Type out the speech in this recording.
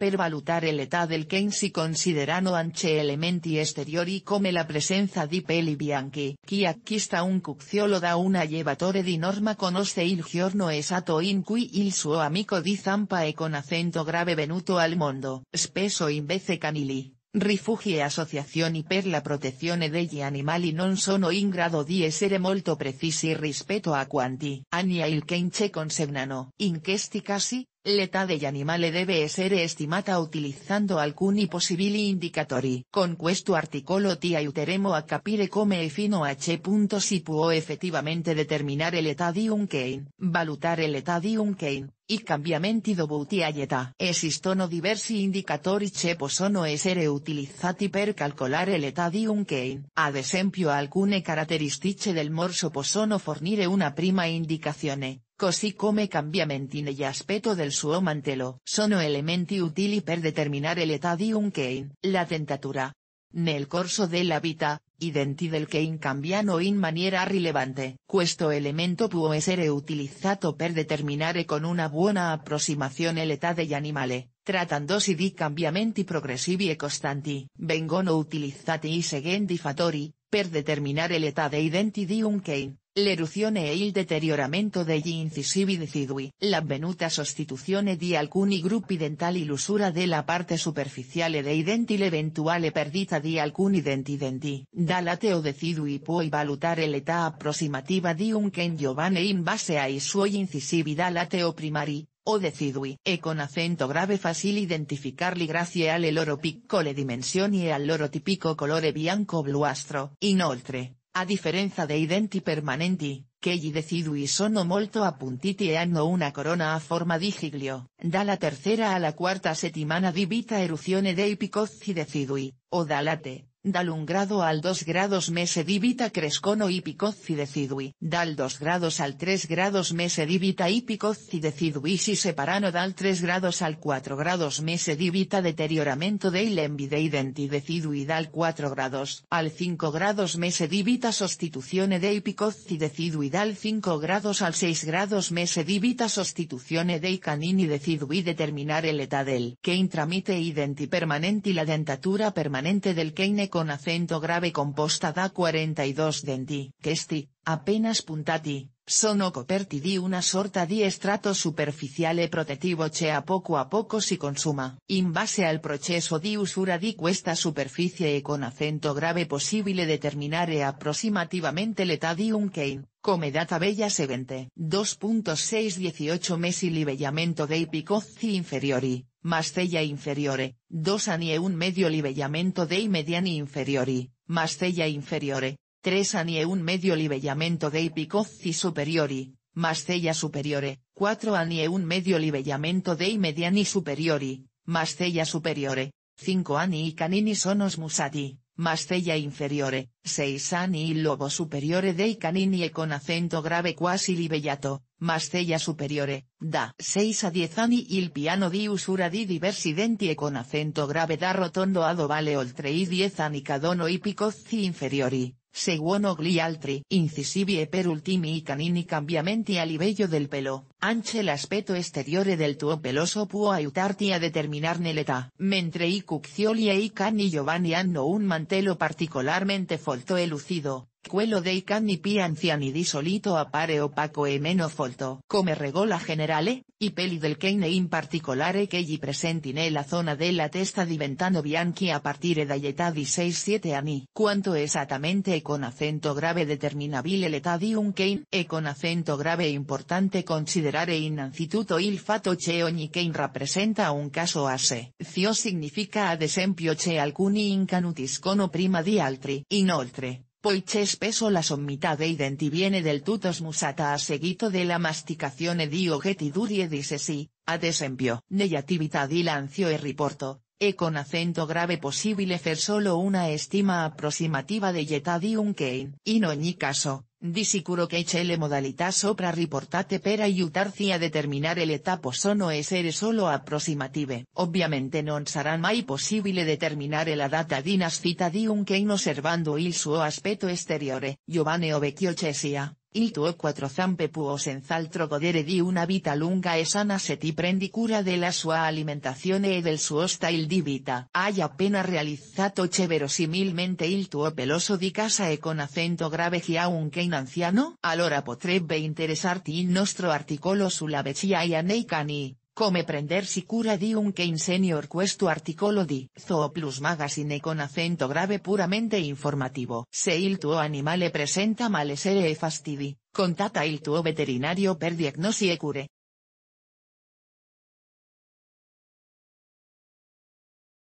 per el età del Ken si considerano anche elementi esteriori come la presenza di peli bianchi. Chi acquista un cucciolo da una llevatore di norma conosce il giorno esatto in cui il suo amico di zampa e con acento grave venuto al mondo. Spesso invece canili. rifugie e associazioni per la protezione degli animali non sono in grado di essere molto precisi rispetto a quanti anni il Ken consegnano. In questi casi, l'età degli animali deve essere estimata utilizzando alcuni possibili indicatori. Con questo articolo ti aiuteremo a capire come e fino a che punto si può effettivamente determinare l'età di un cane, valutare l'età di un cane, i cambiamenti dovuti all'età. Esistono diversi indicatori che possono essere utilizzati per calcolare l'età di un cane. Ad esempio alcune caratteristiche del morso possono fornire una prima indicazione Così come cambiamenti negli aspetto del suo mantello sono elementi utili per determinare l'età di un cane. La tentatura. Nel corso della vita, i del cane cambiano in maniera rilevante. Questo elemento può essere utilizzato per determinare con una buona approssimazione l'età degli animali, trattandosi di cambiamenti progressivi e costanti. Vengono utilizzati i seguenti fattori, per determinare l'età dei denti di un cane l'eruzione e il deterioramento degli incisivi decidui. venuta sostituzione di alcuni gruppi dentali l'usura della parte superficiale dei denti l'eventuale perdita di alcuni denti denti. o decidui puoi valutare l'età approssimativa di un Ken Giovane in base ai suoi incisivi o primari, o decidui. E con acento grave fácil identificarli grazie alle loro piccole dimensioni e al loro tipico colore bianco bluastro. Inoltre, a differenza de identi permanenti, che gli decidui sono molto appuntiti e hanno una corona a forma di giglio, tercera a la quarta settimana di vita eruzione dei picozzi decidui, o dalate dal un grado al 2 grados mese divita crescono ipicozzi decidui, dal 2 grados al 3 grados mese divita ipicozzi decidui si separano dal 3 grados al 4 grados mese divita deterioramento DE envide identi decidui dal 4 grados al 5 grados mese divita sostituzione de picozzi decidui dal 5 grados al 6 grados mese divita sostituzione dei canini decidui EL età del che intramite identi Y la dentatura permanente del keine con acento grave composta da 42 denti, questi, apenas puntati, sono coperti di una sorta di superficial superficiale protettivo che a poco a poco si consuma. In base al processo di usura di questa superficie e con acento grave possibile determinare approssimativamente l'età di un cane. Comedata bella 70. 2.618 mesi Libellamento dei picozzi inferiori, mastella inferiore, 2 ani e un medio Libellamento dei mediani inferiori, mastella inferiore, 3 ani e un medio Libellamento dei picozzi superiori, mastella superiore, 4 anni e un medio Libellamento dei mediani superiori, mastella superiore, 5 ani y canini sonos musati, Mastella inferiore, anni y lobo superiore dei canini con acento grave quasi libellato, Mastella superiore, da 6 a 10 anni il piano di usura di diversi denti e con acento grave da rotondo ad ovale oltre i diez anni cadono i picozzi inferiori, seguono gli altri incisivi e per ultimi i canini cambiamenti a livello del pelo anche l'aspetto esteriore del tuo peloso può aiutarti a determinarne l'età. Mentre i cuccioli e i cani giovani hanno un mantelo particolarmente folto e lucido, quello dei cani più anziani di solito appare opaco e meno folto. Come regola generale, i peli del cane in particolare che gli presenti nella zona della testa diventano bianchi a partire dall'età di 6-7 anni. Quanto esattamente e con acento grave determinabile l'età di un cane? E con acento grave importante considerar considerare innanzitutto il fatto che ogni in rappresenta un caso a sé. Cio significa a esempio che alcuni incanutiscono prima di altri. Inoltre, poiché spesso la sommità dei denti viene del tutto musata a seguito della masticazione di oggetti duri e di ad esempio. Negatività di lancio e Riporto, e con acento grave posible fer solo una estima aproximativa de un Kane. In ogni caso, di sicuro che c'è le modalità sopra riportate per aiutarsi a determinare el etapo sono essere solo aproximative. Obviamente non sarà mai posible determinar la data di nascita di un Kane osservando il suo aspetto esteriore. Giovanni Ovecchio Cesia. Il tuo quattro zampe senz'altro godere di una vita lunga e sana se ti prendi cura della sua alimentazione e del suo style di vita. Hai appena realizzato verosimilmente il tuo peloso di casa e con acento grave chi ha un cane anziano? Allora potrebbe interessarti il nostro articolo sulla vecchiaia cani. Come prender si cura di un que insenior questo articolo di Zoo Magazine con acento grave puramente informativo. Se il tuo animale presenta malessere e fastidi, contata il tuo veterinario per diagnosi e cure.